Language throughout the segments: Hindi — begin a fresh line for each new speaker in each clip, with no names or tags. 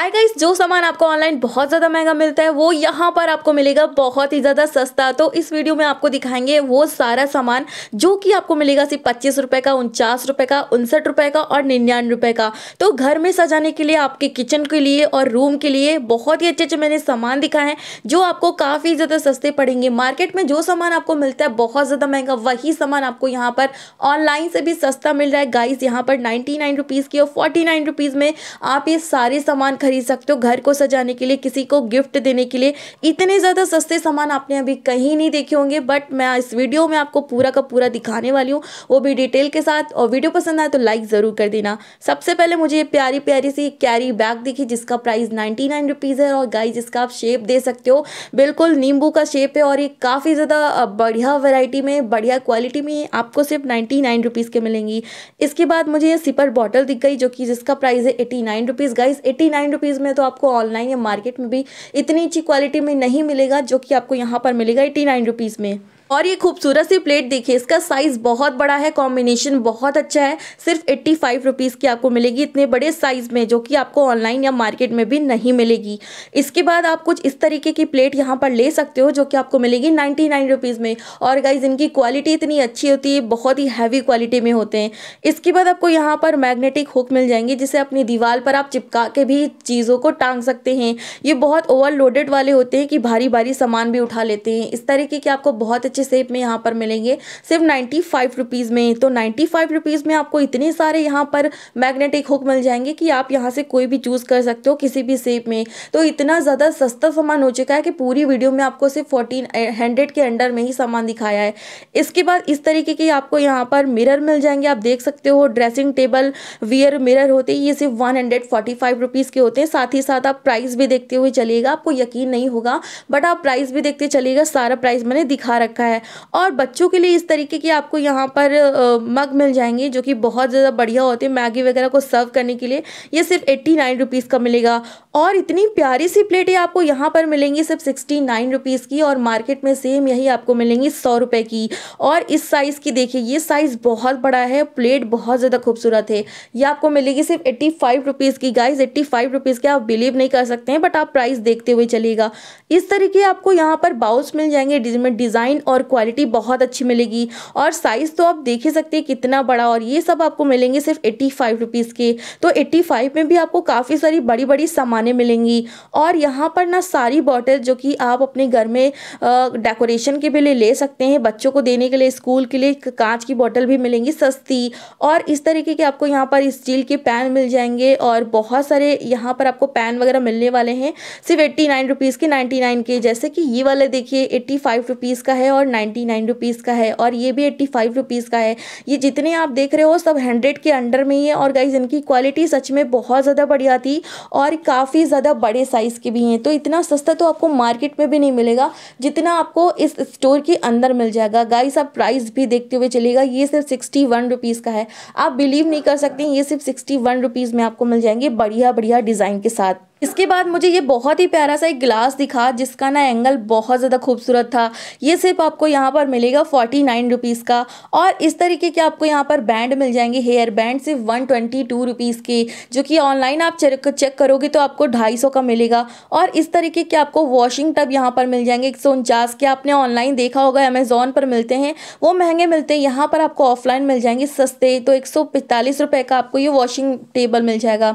हाय गाइस जो सामान आपको ऑनलाइन बहुत ज़्यादा महंगा मिलता है वो यहाँ पर आपको मिलेगा बहुत ही ज़्यादा सस्ता तो इस वीडियो में आपको दिखाएंगे वो सारा सामान जो कि आपको मिलेगा सिर्फ पच्चीस रुपये का उनचास रुपये का उनसठ रुपये का और निन्यानवे रुपए का तो घर में सजाने के लिए आपके किचन के लिए और रूम के लिए बहुत ही अच्छे अच्छे मैंने सामान दिखाए हैं जो आपको काफ़ी ज़्यादा सस्ते पड़ेंगे मार्केट में जो सामान आपको मिलता है बहुत ज़्यादा महंगा वही सामान आपको यहाँ पर ऑनलाइन से भी सस्ता मिल रहा है गाइस यहाँ पर नाइन्टी नाइन की और फोर्टी नाइन में आप ये सारे सामान खरीद खरीद सकते हो घर को सजाने के लिए किसी को गिफ्ट देने के लिए इतने ज़्यादा सस्ते सामान आपने अभी कहीं नहीं देखे होंगे बट मैं इस वीडियो में आपको पूरा का पूरा दिखाने वाली हूँ वो भी डिटेल के साथ और वीडियो पसंद आए तो लाइक ज़रूर कर देना सबसे पहले मुझे ये प्यारी प्यारी सी कैरी बैग दिखी जिसका प्राइस नाइन्टी नाइन है और गाइज इसका आप शेप दे सकते हो बिल्कुल नींबू का शेप है और ये काफ़ी ज़्यादा बढ़िया वैरायटी में बढ़िया क्वालिटी में आपको सिर्फ नाइन्टी नाइन रुपीज़ के मिलेंगी इसके बाद मुझे ये सिपर बॉटल दिख गई जो कि जिसका प्राइस है eighty nine rupees guys eighty nine rupees में तो आपको ऑनलाइन या मार्केट में भी इतनी अच्छी क्वालिटी में नहीं मिलेगा जो कि आपको यहाँ पर मिलेगा एटी नाइन रुपीज़ में और ये खूबसूरत सी प्लेट देखिए इसका साइज़ बहुत बड़ा है कॉम्बिनेशन बहुत अच्छा है सिर्फ एट्टी फाइव रुपीज़ की आपको मिलेगी इतने बड़े साइज़ में जो कि आपको ऑनलाइन या मार्केट में भी नहीं मिलेगी इसके बाद आप कुछ इस तरीके की प्लेट यहाँ पर ले सकते हो जो कि आपको मिलेगी नाइन्टी नाइन रुपीज़ में और गाइज इनकी क्वालिटी इतनी अच्छी होती है बहुत ही हैवी क्वालिटी में होते हैं इसके बाद आपको यहाँ पर मैग्नेटिक हुक मिल जाएंगी जिसे अपनी दीवार पर आप चिपका के भी चीज़ों को टांग सकते हैं ये बहुत ओवरलोडेड वाले होते हैं कि भारी भारी सामान भी उठा लेते हैं इस तरीके के आपको बहुत अच्छे अच्छे सेप में यहाँ पर मिलेंगे सिर्फ नाइन्टी फाइव रुपीज़ में तो नाइन्टी फाइव रुपीज़ में आपको इतने सारे यहाँ पर मैग्नेटिक हुक मिल जाएंगे कि आप यहाँ से कोई भी चूज़ कर सकते हो किसी भी सेप में तो इतना ज़्यादा सस्ता सामान हो चुका है कि पूरी वीडियो में आपको सिर्फ फोर्टीन हंड्रेड के अंडर में ही सामान दिखाया है इसके बाद इस तरीके के आपको यहाँ पर मिरर मिल जाएंगे आप देख सकते हो ड्रेसिंग टेबल वियर मिरर होते हैं ये सिर्फ one hundred forty five rupees के होते हैं साथ ही साथ आप प्राइस भी देखते हुए चलिएगा आपको यकीन नहीं होगा बट आप प्राइस भी देखते चलिएगा सारा प्राइस मैंने दिखा रखा है है और बच्चों के लिए इस तरीके की आपको यहाँ पर मग मिल जाएंगे जो कि बहुत ज़्यादा बढ़िया होते हैं मैगी वगैरह को सर्व करने के लिए ये सिर्फ एट्टी नाइन रुपीज़ का मिलेगा और इतनी प्यारी सी प्लेटें आपको यहाँ पर मिलेंगी सिर्फ सिक्सटी नाइन रुपीज़ की और मार्केट में सेम यही आपको मिलेंगी सौ रुपये की और इस साइज़ की देखिए ये साइज़ बहुत बड़ा है प्लेट बहुत ज़्यादा खूबसूरत है ये आपको मिलेगी सिर्फ एट्टी फाइव रुपीज़ की गाइज एट्टी फाइव रुपीज़ के आप बिलीव नहीं कर सकते हैं बट आप प्राइस देखते हुए चलेगा इस तरीके आपको यहाँ पर बाउल्स मिल जाएंगे जिसमें डिज़ाइन और क्वालिटी बहुत अच्छी मिलेगी और साइज़ तो आप देख ही सकते हैं कितना बड़ा और ये सब आपको मिलेंगे सिर्फ एट्टी फाइव रुपीज़ के तो एट्टी फाइव में भी आपको काफ़ी सारी बड़ी बड़ी सामान सामानें मिलेंगी और यहाँ पर ना सारी बॉटल जो कि आप अपने घर में डेकोरेशन के लिए ले सकते हैं बच्चों को देने के लिए स्कूल के लिए कांच की बॉटल भी मिलेंगी सस्ती और इस तरीके के आपको यहाँ पर स्टील के पैन मिल जाएंगे और बहुत सारे यहाँ पर आपको पैन वगैरह मिलने वाले हैं सिर्फ एट्टी नाइन रुपीज़ के नाइन्टी नाइन के जैसे कि ये वाले देखिए एट्टी फाइव रुपीज़ का है और नाइन्टी नाइन रुपीज़ का है और ये भी एट्टी फाइव रुपीज़ का है ये जितने आप देख रहे हो सब हंड्रेड के अंडर में ही है और गाइज इनकी क्वालिटी सच में बहुत ज़्यादा बढ़िया थी और काफ़ी काफ़ी ज़्यादा बड़े साइज़ के भी हैं तो इतना सस्ता तो आपको मार्केट में भी नहीं मिलेगा जितना आपको इस स्टोर के अंदर मिल जाएगा गाइस आप प्राइस भी देखते हुए चलेगा ये सिर्फ सिक्सटी वन रुपीज़ का है आप बिलीव नहीं कर सकते ये सिर्फ सिक्सटी वन रुपीज़ में आपको मिल जाएंगे बढ़िया बढ़िया डिज़ाइन के साथ इसके बाद मुझे ये बहुत ही प्यारा सा एक गिलास दिखा जिसका ना एंगल बहुत ज़्यादा खूबसूरत था ये सिर्फ आपको यहाँ पर मिलेगा फोर्टी नाइन रुपीज़ का और इस तरीके के आपको यहाँ पर बैंड मिल जाएंगे हेयर बैंड सिर्फ वन ट्वेंटी टू रुपीज़ के जो कि ऑनलाइन आप चेक चेक करोगे तो आपको ढाई सौ का मिलेगा और इस तरीके के आपको वॉशिंग टब यहाँ पर मिल जाएंगे एक सौ उनचास के आपने ऑनलाइन देखा होगा अमेज़ोन पर मिलते हैं वो महंगे मिलते हैं यहाँ पर आपको ऑफलाइन मिल जाएंगे सस्ते तो एक सौ पैंतालीस रुपये का आपको ये वॉशिंग टेबल मिल जाएगा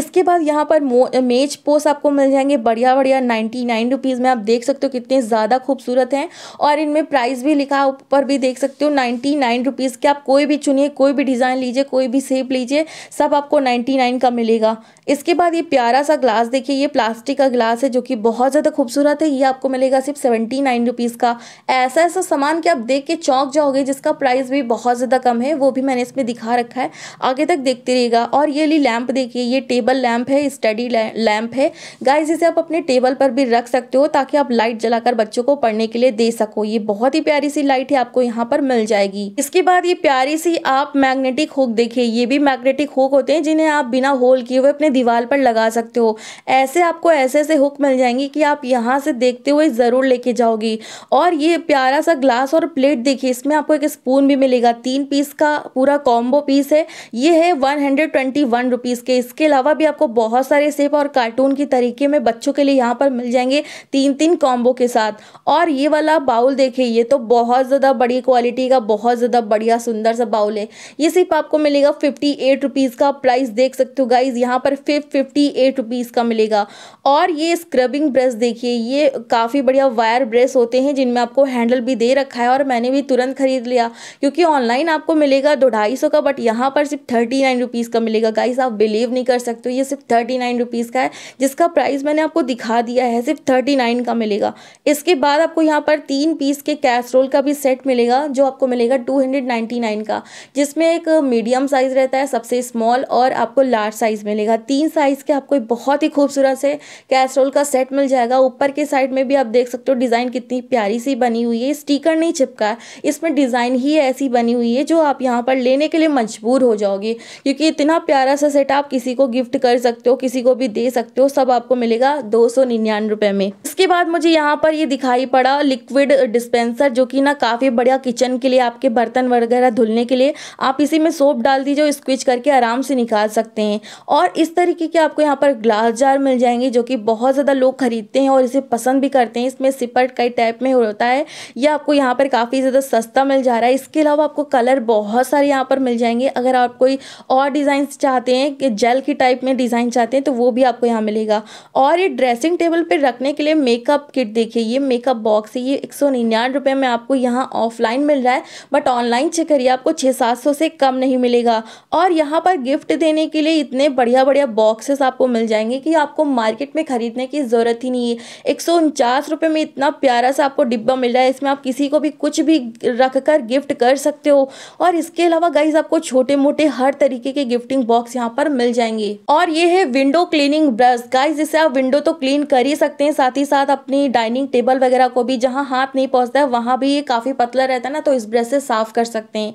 इसके बाद यहाँ पर मेन नेच पोस्ट आपको मिल जाएंगे बढ़िया बढ़िया नाइन्टी नाइन रुपीज़ में आप देख सकते हो कितने ज़्यादा खूबसूरत हैं और इनमें प्राइस भी लिखा ऊपर भी देख सकते हो नाइन्टी नाइन रुपीज़ के आप कोई भी चुनिए कोई भी डिज़ाइन लीजिए कोई भी सेप लीजिए सब आपको नाइन्टी नाइन का मिलेगा इसके बाद ये प्यारा सा ग्लास देखिए ये प्लास्टिक का ग्लास है जो कि बहुत ज़्यादा खूबसूरत है ये आपको मिलेगा सिर्फ सेवेंटी नाइन रुपीज़ का ऐसा ऐसा सामान कि आप देख के चौंक जाओगे जिसका प्राइस भी बहुत ज़्यादा कम है वो भी मैंने इसमें दिखा रखा है आगे तक देखते रहिएगा और ये ली लैम्प देखिए ये टेबल लैम्प है स्टडी लैम्प लैंप है गाइज इसे आप अपने टेबल पर भी रख सकते हो ताकि आप लाइट जलाकर बच्चों को पढ़ने के लिए दे सको ये बहुत ही प्यारी सी लाइट है आपको यहाँ पर मिल जाएगी इसके बाद ये प्यारी सी आप मैग्नेटिक हुक देखिए ये भी मैग्नेटिक हुक होते हैं जिन्हें आप बिना होल किए हुए अपने दीवार पर लगा सकते हो ऐसे आपको ऐसे ऐसे हुक मिल जाएंगे कि आप यहाँ से देखते हुए ज़रूर लेके जाओगी और ये प्यारा सा ग्लास और प्लेट देखिए इसमें आपको एक स्पून भी मिलेगा तीन पीस का पूरा कॉम्बो पीस है ये है one hundred twenty one rupees के इसके अलावा भी आपको बहुत सारे सेप और कार्टून की तरीके में बच्चों के लिए यहाँ पर मिल जाएंगे तीन तीन कॉम्बो के साथ और ये वाला बाउल देखिए ये तो बहुत ज़्यादा बड़ी क्वालिटी का बहुत ज़्यादा बढ़िया सुंदर सा बाउल है ये सिर्फ आपको मिलेगा फिफ्टी एट रुपीज़ का प्राइस देख सकते हो गाइज यहाँ पर फिफ फिफ्टी एट रुपीज़ का मिलेगा और ये स्क्रबिंग ब्रश देखिए ये काफ़ी बढ़िया वायर ब्रश होते हैं जिनमें आपको हैंडल भी दे रखा है और मैंने भी तुरंत खरीद लिया क्योंकि ऑनलाइन आपको मिलेगा दो ढाई सौ का बट यहाँ पर सिर्फ थर्टी नाइन रुपीज़ का मिलेगा गाइस आप बिलीव नहीं कर सकते ये सिर्फ थर्टी नाइन रुपीज़ का है जिसका प्राइस मैंने आपको दिखा दिया है सिर्फ थर्टी नाइन का मिलेगा इसके बाद आपको यहाँ पर तीन पीस के कैसरोल का भी सेट मिलेगा जो आपको मिलेगा टू हंड्रेड नाइन्टी नाइन का जिसमें एक मीडियम साइज़ रहता है सबसे स्मॉल और आपको लार्ज साइज़ मिलेगा तीन साइज़ के आपको बहुत ही खूबसूरत से कैसरोल का सेट मिल जाएगा ऊपर के साइड में भी आप देख सकते हो डिज़ाइन कितनी प्यारी सी बनी हुई है स्टीकर नहीं चिपका है इसमें डिज़ाइन ही ऐसी बनी हुई है जो आप यहाँ पर लेने के लिए मजबूर हो जाओगे क्योंकि इतना प्यारा सा सेट आप किसी को गिफ्ट कर सकते हो किसी को भी दे सकते हो सब आपको मिलेगा दो सौ निन्यानवे रुपए में इसके बाद मुझे यहाँ पर ये दिखाई पड़ा लिक्विड डिस्पेंसर जो कि ना काफ़ी बढ़िया किचन के लिए आपके बर्तन वगैरह धुलने के लिए आप इसी में सोप डाल दीजिए और स्क्विच करके आराम से निकाल सकते हैं और इस तरीके के आपको यहाँ पर ग्लास जार मिल जाएंगे जो कि बहुत ज़्यादा लोग खरीदते हैं और इसे पसंद भी करते हैं इसमें सिपर कई टाइप में होता है यह आपको यहाँ पर काफ़ी ज़्यादा सस्ता मिल जा रहा है इसके अलावा आपको कलर बहुत सारे यहाँ पर मिल जाएंगे अगर आप कोई और डिज़ाइन चाहते हैं कि जेल की टाइप में डिज़ाइन चाहते हैं तो वो भी आपको आपको यहाँ मिलेगा और ये ड्रेसिंग टेबल पे रखने के लिए मेकअप किट देखिए ये मेकअप बॉक्स है ये एक सौ निन्यानवे रुपये में आपको यहाँ ऑफलाइन मिल रहा है बट ऑनलाइन चेक करिए आपको छः सात सौ से कम नहीं मिलेगा और यहाँ पर गिफ्ट देने के लिए इतने बढ़िया बढ़िया बॉक्सेस आपको मिल जाएंगे कि आपको मार्केट में ख़रीदने की ज़रूरत ही नहीं है एक सौ उनचास रुपये में इतना प्यारा सा आपको डिब्बा मिल रहा है इसमें आप किसी को भी कुछ भी रख कर गिफ्ट कर सकते हो और इसके अलावा गाइज आपको छोटे मोटे हर तरीके के गिफ्टिंग बॉक्स यहाँ पर मिल जाएंगे और ये है विंडो क्लीनिंग ब्रश गाइस जिससे आप विंडो तो क्लीन कर ही सकते हैं साथ ही साथ अपनी डाइनिंग टेबल वगैरह को भी जहाँ हाथ नहीं पहुँचता है वहाँ भी ये काफ़ी पतला रहता है ना तो इस ब्रश से साफ़ कर सकते हैं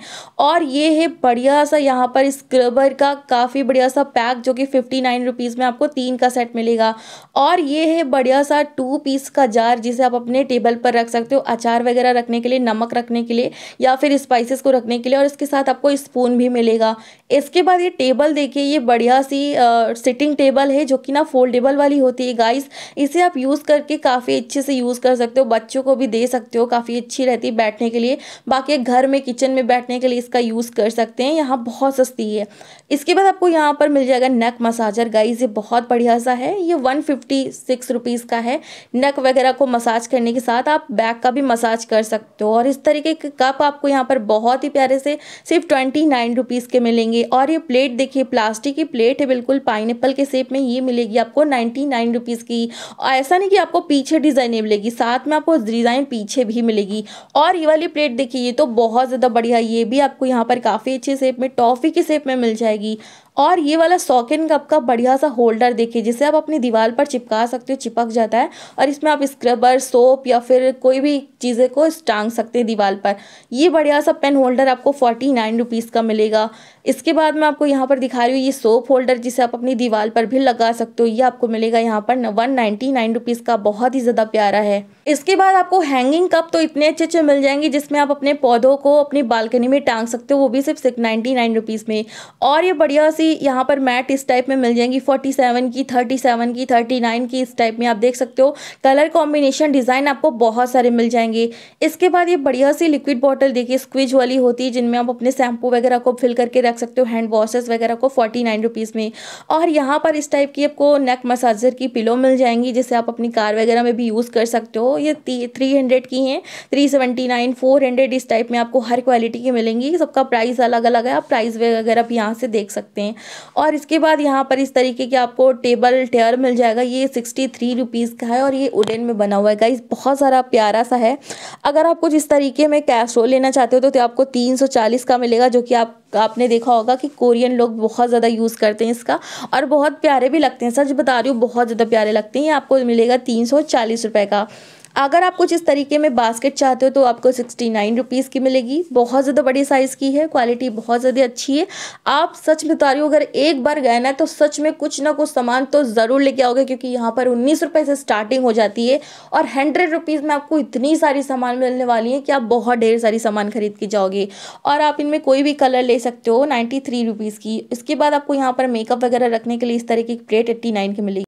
और ये है बढ़िया सा यहाँ पर स्क्रबर का काफ़ी बढ़िया सा पैक जो कि फिफ्टी नाइन रुपीज़ में आपको तीन का सेट मिलेगा और ये है बढ़िया सा टू पीस का जार जिसे आप अपने टेबल पर रख सकते हो अचार वगैरह रखने के लिए नमक रखने के लिए या फिर स्पाइसिस को रखने के लिए और इसके साथ आपको स्पून भी मिलेगा इसके बाद ये टेबल देखिए ये बढ़िया सी सिटिंग टेबल है जो कि ना फोल्डेबल वाली होती है गाइस इसे आप यूज़ करके काफ़ी अच्छे से यूज़ कर सकते हो बच्चों को भी दे सकते हो काफ़ी अच्छी रहती है बैठने के लिए बाकी घर में किचन में बैठने के लिए इसका यूज़ कर सकते हैं यहाँ बहुत सस्ती है इसके बाद आपको यहाँ पर मिल जाएगा नेक मसाजर गाइज ये बहुत बढ़िया सा है ये वन फिफ्टी सिक्स रुपीज़ का है नेक वगैरह को मसाज करने के साथ आप बैक का भी मसाज कर सकते हो और इस तरीके के कप आपको यहाँ पर बहुत ही प्यारे से सिर्फ ट्वेंटी नाइन रुपीज़ के मिलेंगे और ये प्लेट देखिए प्लास्टिक की प्लेट है बिल्कुल पाइनएप्पल के शेप में ये मिले मिलेगी आपको नाइन्टी नाइन रुपीज़ की ऐसा नहीं कि आपको पीछे डिज़ाइन नहीं मिलेगी साथ में आपको डिज़ाइन पीछे भी मिलेगी और ये वाली प्लेट देखिए ये तो बहुत ज़्यादा बढ़िया ये भी आपको यहाँ पर काफ़ी अच्छे सेप में टॉफ़ी के सेप में मिल जाएगी और ये वाला सॉकेन कप का बढ़िया सा होल्डर देखिए जिसे आप अपनी दीवार पर चिपका सकते हो चिपक जाता है और इसमें आप स्क्रबर सोप या फिर कोई भी चीज़ें को टांग सकते हैं दीवार पर ये बढ़िया सा पेन होल्डर आपको फोर्टी नाइन रुपीज़ का मिलेगा इसके बाद मैं आपको यहाँ पर दिखा रही हूँ ये सोप होल्डर जिसे आप अपनी दीवार पर भी लगा सकते हो ये आपको मिलेगा यहाँ पर वन नाइन्टी नाइन रुपीज़ का बहुत ही ज़्यादा प्यारा है इसके बाद आपको हैंगिंग कप तो इतने अच्छे अच्छे मिल जाएंगे जिसमें आप अपने पौधों को अपनी बालकनी में टांग सकते हो वो भी सिर्फ सिर्फ नाइन्टी नाइन रुपीज़ में और ये बढ़िया सी यहाँ पर मैट इस टाइप में मिल जाएंगी फोर्टी सेवन की थर्टी सेवन की थर्टी नाइन की इस टाइप में आप देख सकते हो कलर कॉम्बिनेशन डिज़ाइन आपको बहुत सारे मिल जाएंगे इसके बाद ये बढ़िया सी लिक्विड बॉटल देखिए स्क्विज वाली होती है जिनमें आप अपने शैम्पू वगैरह को फिल करके रख रख सकते हो हैंड वॉशेस वगैरह को फोर्टी नाइन रुपीज़ में और यहाँ पर इस टाइप की आपको नेक मसाजर की पिलो मिल जाएंगी जिसे आप अपनी कार वगैरह में भी यूज़ कर सकते हो ये थ्री हंड्रेड की हैं three seventy nine four hundred इस टाइप में आपको हर क्वालिटी की मिलेंगी सबका प्राइस अलग अलग है आप प्राइस वगैरह आप यहाँ से देख सकते हैं और इसके बाद यहाँ पर इस तरीके की आपको टेबल टेयर मिल जाएगा ये सिक्सटी थ्री रुपीज़ का है और ये उडेन में बना हुआ है गाइस बहुत सारा प्यारा सा है अगर आप कुछ इस तरीके में कैश रोल लेना चाहते हो तो, तो आपको तीन सौ चालीस का मिलेगा जो कि आप आपने देखा देखा होगा कि कोरियन लोग बहुत ज़्यादा यूज़ करते हैं इसका और बहुत प्यारे भी लगते हैं सच बता रही हूँ बहुत ज़्यादा प्यारे लगते हैं ये आपको मिलेगा तीन सौ चालीस रुपये का अगर आप कुछ इस तरीके में बास्केट चाहते हो तो आपको सिक्सटी नाइन रुपीज़ की मिलेगी बहुत ज़्यादा बड़ी साइज़ की है क्वालिटी बहुत ज़्यादा अच्छी है आप सच बता रही हो अगर एक बार गए ना तो सच में कुछ ना कुछ सामान तो ज़रूर लेके आओगे क्योंकि यहाँ पर उन्नीस रुपये से स्टार्टिंग हो जाती है और हंड्रेड रुपीज़ में आपको इतनी सारी सामान मिलने वाली है कि आप बहुत ढेर सारी सामान खरीद के जाओगे और आप इनमें कोई भी कलर ले सकते हो नाइन्टी थ्री रुपीज़ की इसके बाद आपको यहाँ पर मेकअप वगैरह रखने के लिए इस तरह की प्लेट एट्टी नाइन की मिलेगी